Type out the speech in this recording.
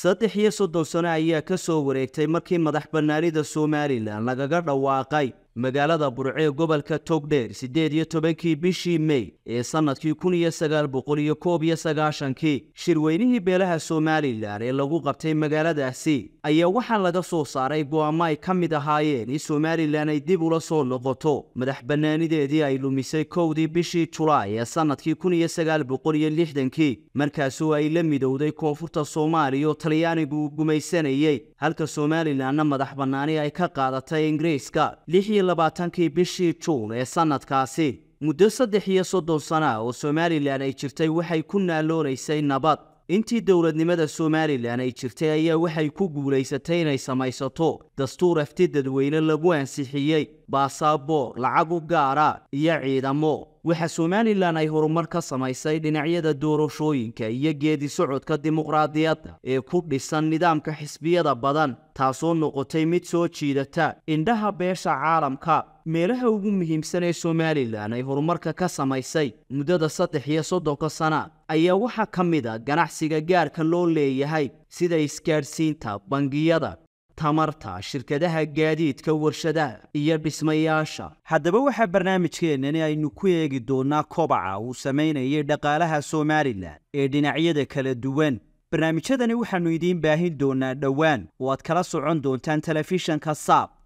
saddex iyo soddon sano ayaa ka soo wareegtay markii madax bannaanida somalilan lagaga dhawaaqay magaalada burcee gobolka togdheer siddeed iyo tobankii bishii mey ee sannadkii kun iyo sagaal boqol iyo koob iyo sagaashankii shirweynihii beelaha somalilan ee lagu qabtay magaaladaasi ayaa waxaa laga soo saaray go'aamo ay ka mid ahaayeen in somalilan ay dib ula soo noqoto madax bannaanideedii ay lumisay kowdii bishii julaay ee sannadkii kun iyo sagaal boqol iyo lixdankii markaasoo ay la midowday koonfurta soomaaliya oo talyaanigu gumaysanayey halka somalilanna madax bannaani ay ka qaadatay ingiriiska kii labaatankii bishii juun ee sannadkaasi muddo saddex iyo soddon sana oo somalilan ay jirtay waxay ku naaloonaysay nabad intii dowladnimada somalilan ay jirtay ayaa waxay ku guulaysatay inay samaysato dastuur afti dadweyne lagu ansixiyey baasaabo lacag u gaara iyo ciidamo waxa somalilan ay horumar ka samaysay dhinacyada doorashooyinka iyo geedi socodka dimuqraadiyadda ee ku dhisan nidaamka xisbiyada badan taasoo noqotay mid soo jiidata indhaha beesha caalamka meelaha ugu muhiimsan ee somalilan ay horumarka ka samaysay muddada saddex iyo soddonka sana ayaa waxaa ka mid a ah ganacsiga gaarka loo leeyahay sida isgaadhsiinta bangiyada tamarta shirkadaha gaadiidka warshadaha iyo dhismayaasha haddaba waxaa barnaamijkeennani aynu ku eegi doonnaa kobaca uu samaynayay dhaqaalaha somalilan ee dhinacyada kala duwan barnaamijyadani waxaannu idiin baahin doonnaa dhowaan oo aad kala socon doontaan telefishanka saab